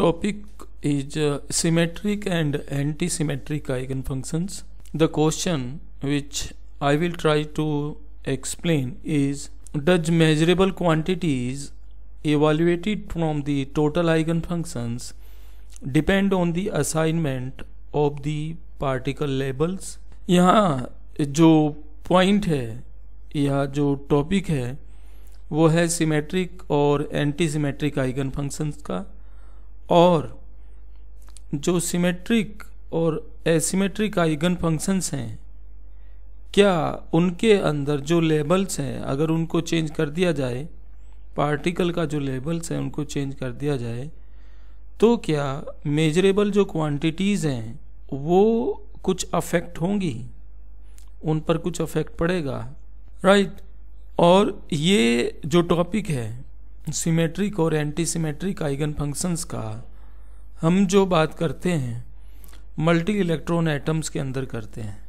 topic is uh, symmetric and anti-symmetric eigenfunctions. The question which I will try to explain is does measurable quantities evaluated from the total eigenfunctions depend on the assignment of the particle labels यहाँ जो point है या जो topic है वो है symmetric और antisymmetric eigen functions का और जो सिमेट्रिक और एसिमेट्रिक आइगन फंक्शंस हैं क्या उनके अंदर जो लेबल्स हैं अगर उनको चेंज कर दिया जाए पार्टिकल का जो लेबल्स हैं उनको चेंज कर दिया जाए तो क्या मेजरेबल जो क्वांटिटीज़ हैं वो कुछ अफेक्ट होंगी उन पर कुछ अफेक्ट पड़ेगा राइट right? और ये जो टॉपिक है सिमेट्रिक और एंटी सिमेट्रिक आइगन फंक्शंस का हम जो बात करते हैं मल्टी इलेक्ट्रॉन एटम्स के अंदर करते हैं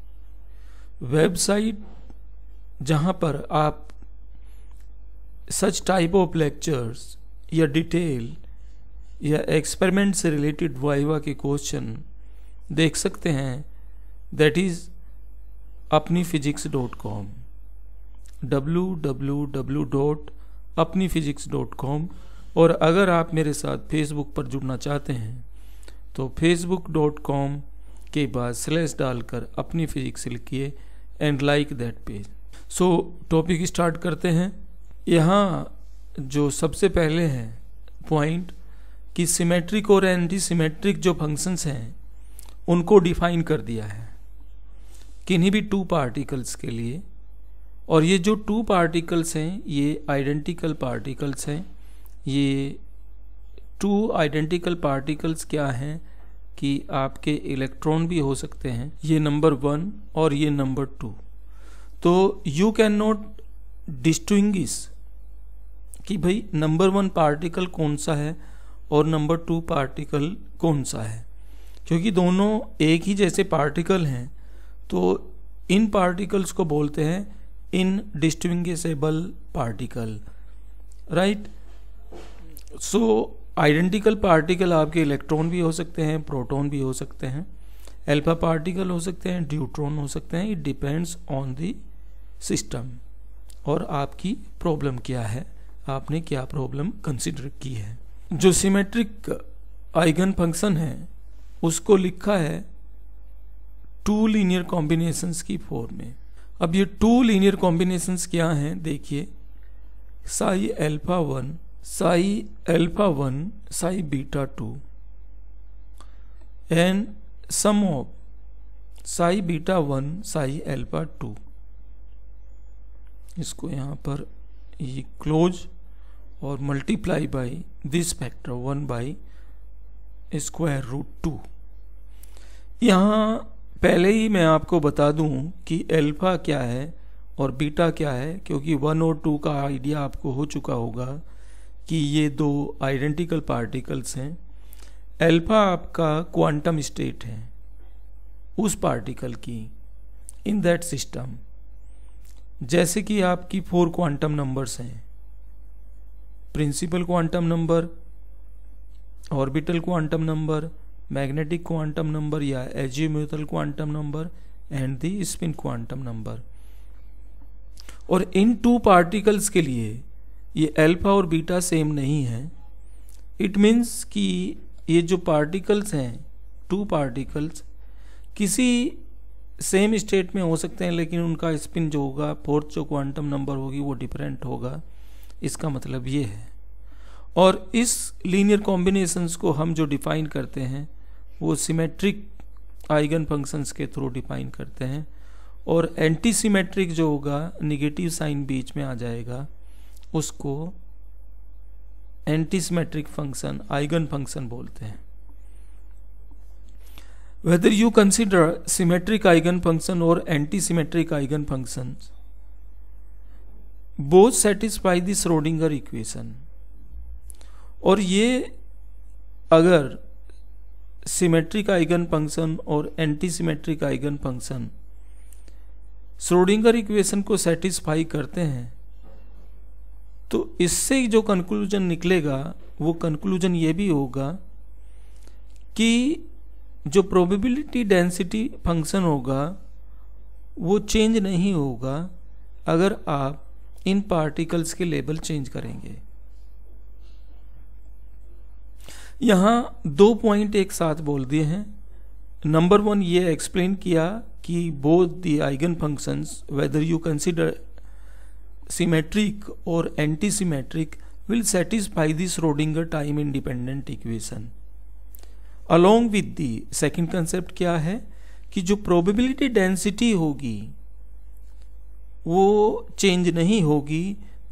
वेबसाइट जहाँ पर आप सच टाइप ऑफ लेक्चर्स या डिटेल या एक्सपेरिमेंट से रिलेटेड वाइवा के क्वेश्चन देख सकते हैं that is Apni physics dot com W W W dot Apni physics dot com और अगर आप मेरे साथ फेसबुक पर जुड़ना चाहते हैं तो फेसबुक डॉट कॉम के बाद स्लैश डालकर अपनी फिजिक्स लिखिए and like that page so topic start करते हैं यहाँ जो सबसे पहले हैं पॉइंट कि सिमेट्रिक और एंटी सिमेट्रिक जो फंक्शंस हैं उनको डिफाइन कर दिया है किन्हीं भी टू पार्टिकल्स के लिए और ये जो टू पार्टिकल्स हैं ये आइडेंटिकल पार्टिकल्स हैं ये टू आइडेंटिकल पार्टिकल्स क्या हैं कि आपके इलेक्ट्रॉन भी हो सकते हैं ये नंबर वन और ये नंबर टू तो यू कैन नॉट डिस्टिंग कि भाई नंबर वन पार्टिकल कौन सा है और नंबर टू पार्टिकल कौन सा है क्योंकि दोनों एक ही जैसे पार्टिकल हैं तो इन पार्टिकल्स को बोलते हैं in distinguishable particle right so identical particle आपके इलेक्ट्रॉन भी हो सकते हैं प्रोटोन भी हो सकते हैं एल्फा पार्टिकल हो सकते हैं ड्यूट्रॉन हो सकते हैं it depends on the system और आपकी प्रॉब्लम क्या है आपने क्या प्रॉब्लम कंसिडर की है जो सिमेट्रिक आइगन फंक्शन है उसको लिखा है टू लीनियर कॉम्बिनेशंस की फॉर्म में अब ये टू लीनियर कॉम्बिनेशंस क्या हैं देखिए psi alpha one psi alpha one psi beta two and sum of psi beta one psi alpha two इसको यहाँ पर ये क्लोज और multiply by this factor one by square root two यहाँ पहले ही मैं आपको बता दूं कि अल्फ़ा क्या है और बीटा क्या है क्योंकि वन और टू का आइडिया आपको हो चुका होगा कि ये दो आइडेंटिकल पार्टिकल्स हैं अल्फ़ा आपका क्वांटम स्टेट है उस पार्टिकल की इन दैट सिस्टम जैसे कि आपकी फोर क्वांटम नंबर्स हैं principal quantum number orbital quantum number magnetic quantum number या azimuthal quantum number and the spin quantum number और इन टू पार्टिकल्स के लिए ये अल्फा और बीटा सेम नहीं है इट मीन्स कि ये जो पार्टिकल्स हैं टू पार्टिकल्स किसी सेम स्टेट में हो सकते हैं लेकिन उनका स्पिन जो होगा फोर्थ जो क्वांटम नंबर होगी वो डिफरेंट होगा इसका मतलब ये है और इस लीनियर कॉम्बिनेशंस को हम जो डिफाइन करते हैं वो सिमेट्रिक आइगन फंक्शंस के थ्रू डिफाइन करते हैं और एंटी सिमेट्रिक जो होगा निगेटिव साइन बीच में आ जाएगा उसको antisymmetric function eigenfunction बोलते हैं whether you consider symmetric eigenfunction और antisymmetric eigenfunction both satisfy this Schrodinger equation और ये अगर सिमेट्रिक आइगन फंक्शन और antisymmetric eigenfunction Schrodinger equation को सेटिस्फाई करते हैं तो इससे जो कंक्लूजन निकलेगा वो कंक्लूजन ये भी होगा कि जो प्रोबेबिलिटी डेंसिटी फंक्शन होगा वो चेंज नहीं होगा अगर आप इन पार्टिकल्स के लेबल चेंज करेंगे यहां दो पॉइंट एक साथ बोल दिए हैं नंबर वन ये एक्सप्लेन किया कि both the eigenfunctions whether you consider symmetric और antisymmetric will satisfy this Schrodinger time independent equation along with the second concept क्या है कि जो प्रोबेबिलिटी डेंसिटी होगी वो चेंज नहीं होगी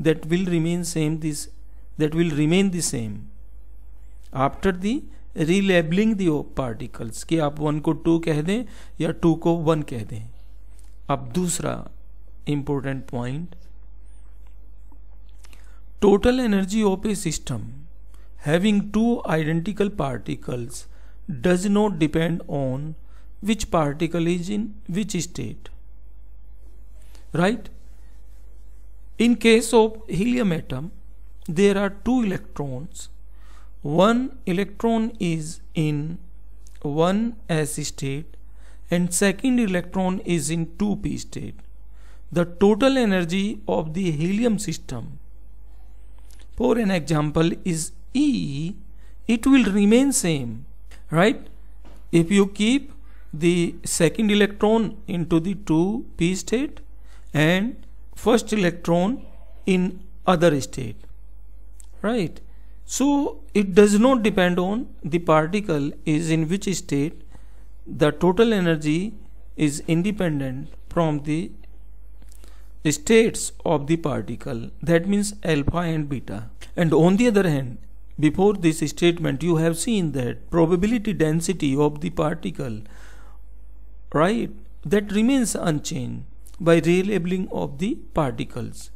that will remain same this that will remain the same after the relabeling the particles कि आप वन को टू कह दें या टू को वन कह दें अब दूसरा important point total energy of a system having two identical particles does not depend on which particle is in which state right in case of helium atom there are two electrons one electron is in 1s state and second electron is in 2p state. The total energy of the helium system for an example is E, it will remain same, right? If you keep the second electron into the 2p state and first electron in other state, right? So it does not depend on the particle is in which state the total energy is independent from the states of the particle that means alpha and beta and on the other hand before this statement you have seen that probability density of the particle right that remains unchanged by relabeling of the particles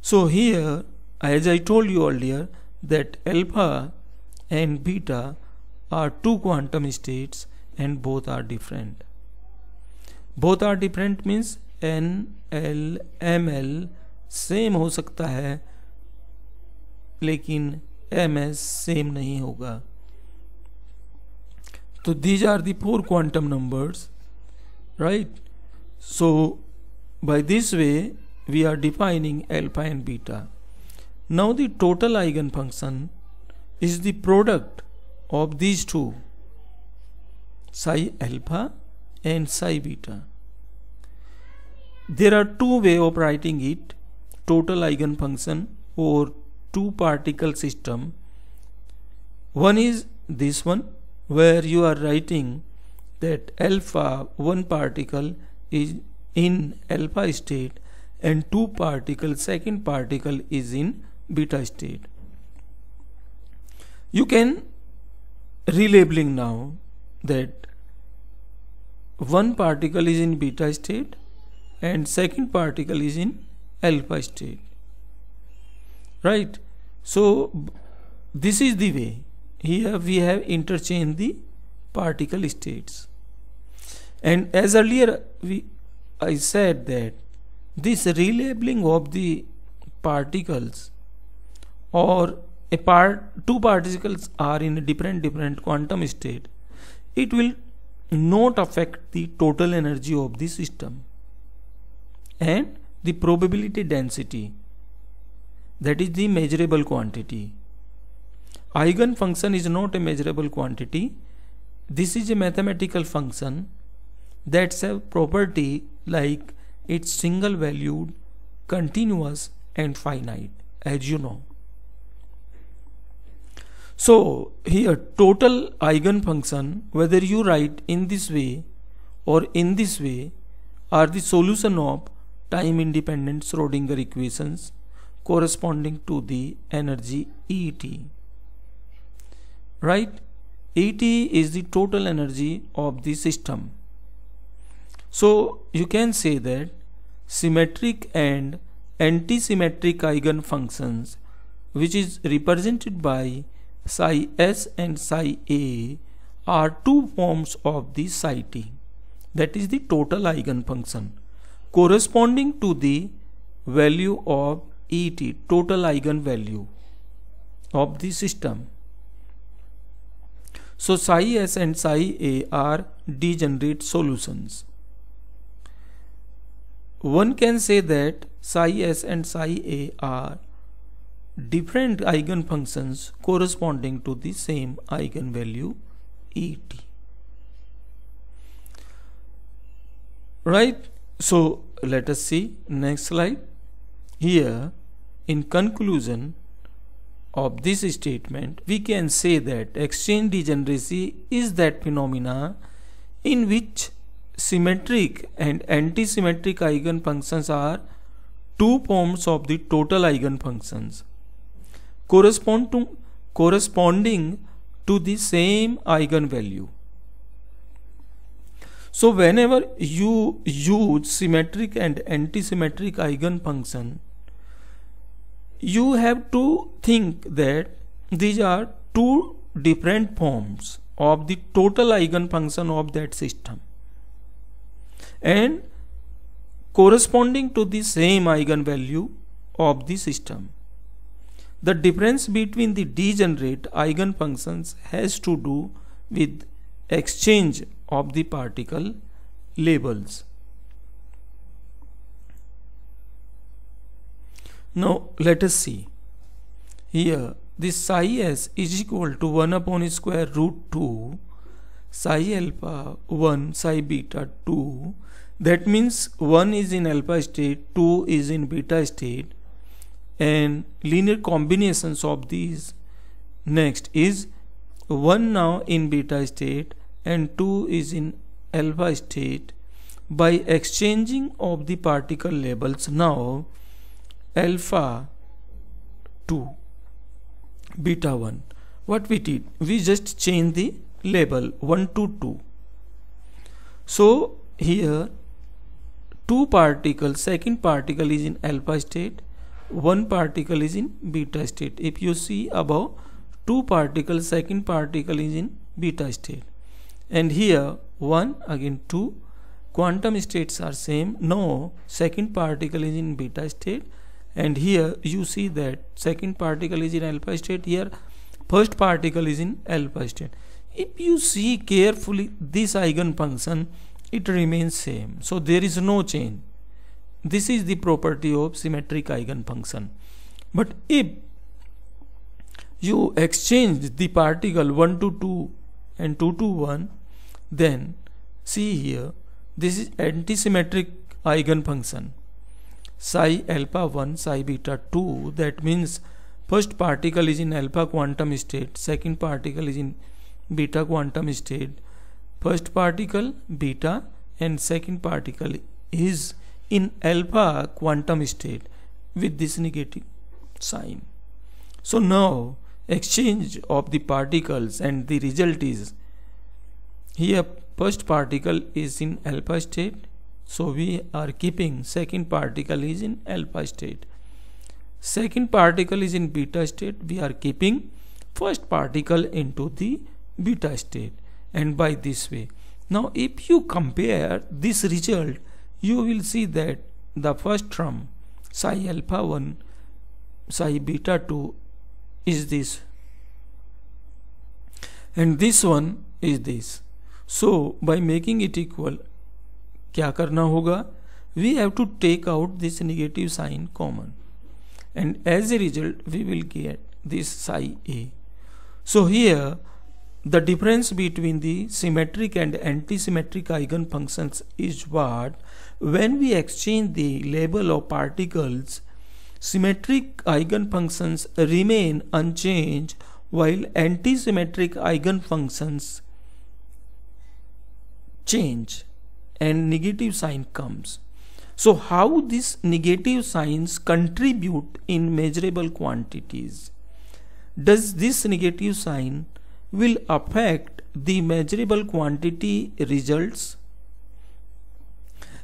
so here as I told you earlier that alpha and beta are two quantum states and both are different. Both are different means n l m l same ho sakta hai lekin m s same nahi hoga so these are the four quantum numbers right so by this way we are defining alpha and beta Now the total eigenfunction is the product of these two psi alpha and psi beta. There are two way of writing it total eigenfunction or two particle system. One is this one where you are writing that alpha one particle is in alpha state and two particle second particle is in beta state you can relabeling now that one particle is in beta state and second particle is in alpha state right so this is the way here we have interchanged the particle states and as earlier we I said that this relabeling of the particles or a part two particles are in a different different quantum state it will not affect the total energy of the system and the probability density that is the measurable quantity eigen function is not a measurable quantity this is a mathematical function that's a property like it's single valued continuous and finite as you know so here total eigenfunction whether you write in this way or in this way are the solution of time independent Schrodinger equations corresponding to the energy ET. Right? ET is the total energy of the system. So you can say that symmetric and antisymmetric eigenfunctions which is represented by psi s and psi a are two forms of the psi t that is the total eigenfunction corresponding to the value of et total eigenvalue of the system so psi s and psi a are degenerate solutions one can say that psi s and psi a are different eigenfunctions corresponding to the same eigenvalue et right so let us see next slide here in conclusion of this statement we can say that exchange degeneracy is that phenomena in which symmetric and antisymmetric eigenfunctions are two forms of the total eigenfunctions correspond to, corresponding to the same eigenvalue. So whenever you use symmetric and antisymmetric eigenfunction, you have to think that these are two different forms of the total eigenfunction of that system and corresponding to the same eigenvalue of the system. The difference between the degenerate eigenfunctions has to do with exchange of the particle labels. Now let us see. Here this psi s is equal to 1 upon square root 2 psi alpha 1 psi beta 2 that means 1 is in alpha state 2 is in beta state and linear combinations of these. Next is 1 now in beta state and 2 is in alpha state. By exchanging of the particle labels now alpha 2 beta 1 what we did we just change the label 1 to 2 so here two particles second particle is in alpha state one particle is in beta state if you see above two particles second particle is in beta state and here one again two quantum states are same no second particle is in beta state and here you see that second particle is in alpha state here first particle is in alpha state if you see carefully this eigen function it remains same so there is no change this is the property of symmetric eigenfunction. But if you exchange the particle 1 to 2 and 2 to 1, then see here, this is antisymmetric eigenfunction psi alpha 1 psi beta 2 that means first particle is in alpha quantum state second particle is in beta quantum state first particle beta and second particle is in alpha quantum state with this negative sign. So now exchange of the particles and the result is here first particle is in alpha state so we are keeping second particle is in alpha state second particle is in beta state we are keeping first particle into the beta state and by this way now if you compare this result you will see that the first term psi alpha 1 psi beta 2 is this and this one is this so by making it equal क्या करना होगा we have to take out this negative sign common and as a result we will get this psi a so here the difference between the symmetric and antisymmetric eigenfunctions is what when we exchange the label of particles, symmetric eigenfunctions remain unchanged while antisymmetric eigenfunctions change and negative sign comes. So how these negative signs contribute in measurable quantities? Does this negative sign will affect the measurable quantity results?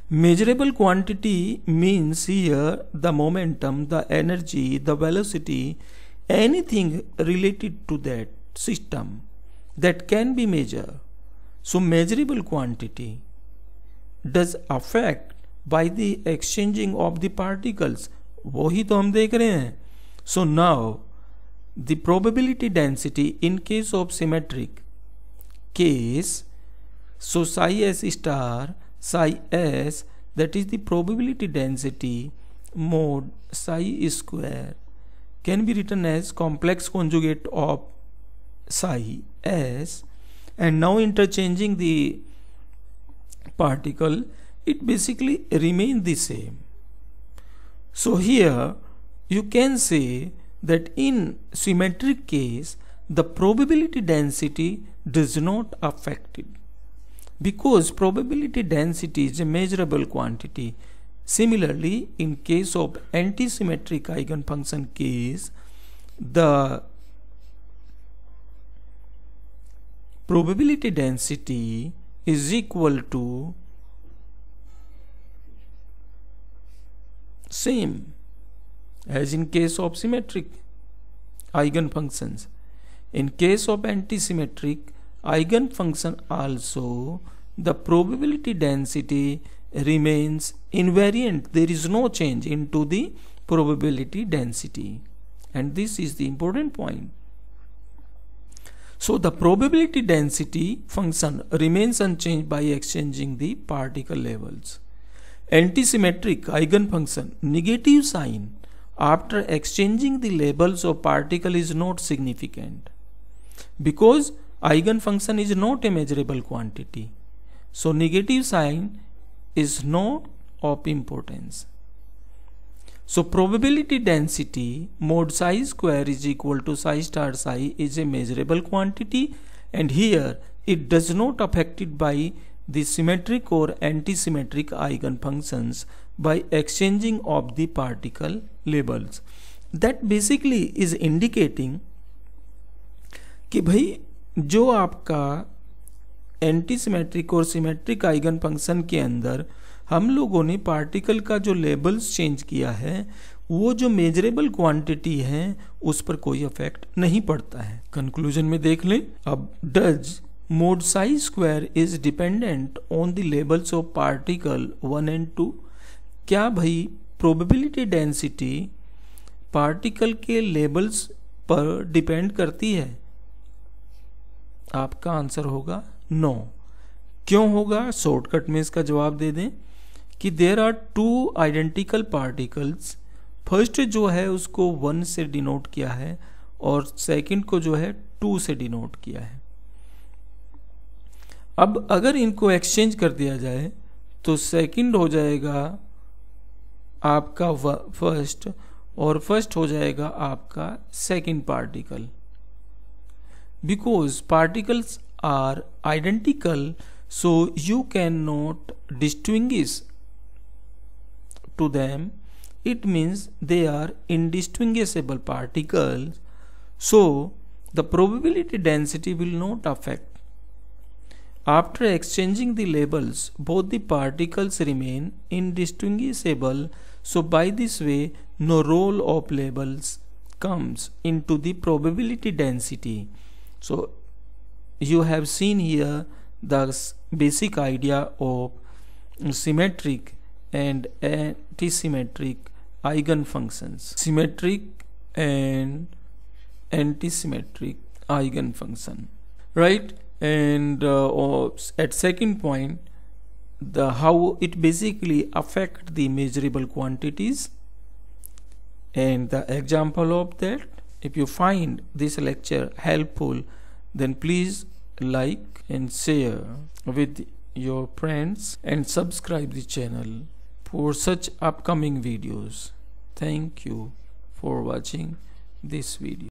Measurable quantity means here the momentum, the energy, the velocity, anything related to that system that can be measured. So measurable quantity does affect by the exchanging of the particles. वही तो हम देख रहे हैं. So now the probability density in case of symmetric case so psi s star psi s that is the probability density mod psi square can be written as complex conjugate of psi s and now interchanging the particle it basically remains the same so here you can say that in symmetric case the probability density does not affect it because probability density is a measurable quantity. Similarly, in case of antisymmetric eigenfunction case, the probability density is equal to same as in case of symmetric eigenfunctions. In case of antisymmetric, eigenfunction also the probability density remains invariant there is no change into the probability density and this is the important point so the probability density function remains unchanged by exchanging the particle levels antisymmetric eigenfunction negative sign after exchanging the labels of particle is not significant because Eigenfunction is not a measurable quantity. So negative sign is not of importance. So probability density mod psi square is equal to psi star psi is a measurable quantity and here it does not affected by the symmetric or antisymmetric eigenfunctions by exchanging of the particle labels. That basically is indicating कि भाई जो आपका antisymmetric और symmetric eigenfunction के अंदर हम लोगों ने पार्टिकल का जो लेबल्स चेंज किया है वो जो मेजरेबल क्वांटिटी है उस पर कोई इफेक्ट नहीं पड़ता है कंक्लूजन में देख लें अब does mod psi square is dependent on the labels of particle one and two क्या भाई प्रोबेबिलिटी डेंसिटी पार्टिकल के लेबल्स पर डिपेंड करती है आपका आंसर होगा नो no. क्यों होगा शॉर्टकट में इसका जवाब दे दें कि there are two identical particles first जो है उसको वन से डिनोट किया है और सेकंड को जो है टू से डिनोट किया है अब अगर इनको एक्सचेंज कर दिया जाए तो सेकंड हो जाएगा आपका फर्स्ट और फर्स्ट हो जाएगा आपका second particle because particles are identical so you cannot distinguish to them it means they are indistinguishable particles so the probability density will not affect after exchanging the labels, both the particles remain indistinguishable, so by this way, no role of labels comes into the probability density so you have seen here the basic idea of symmetric and antisymmetric eigenfunctions symmetric and antisymmetric eigenfunction right and uh, at second point the how it basically affect the measurable quantities and the example of that if you find this lecture helpful, then please like and share with your friends and subscribe the channel for such upcoming videos. Thank you for watching this video.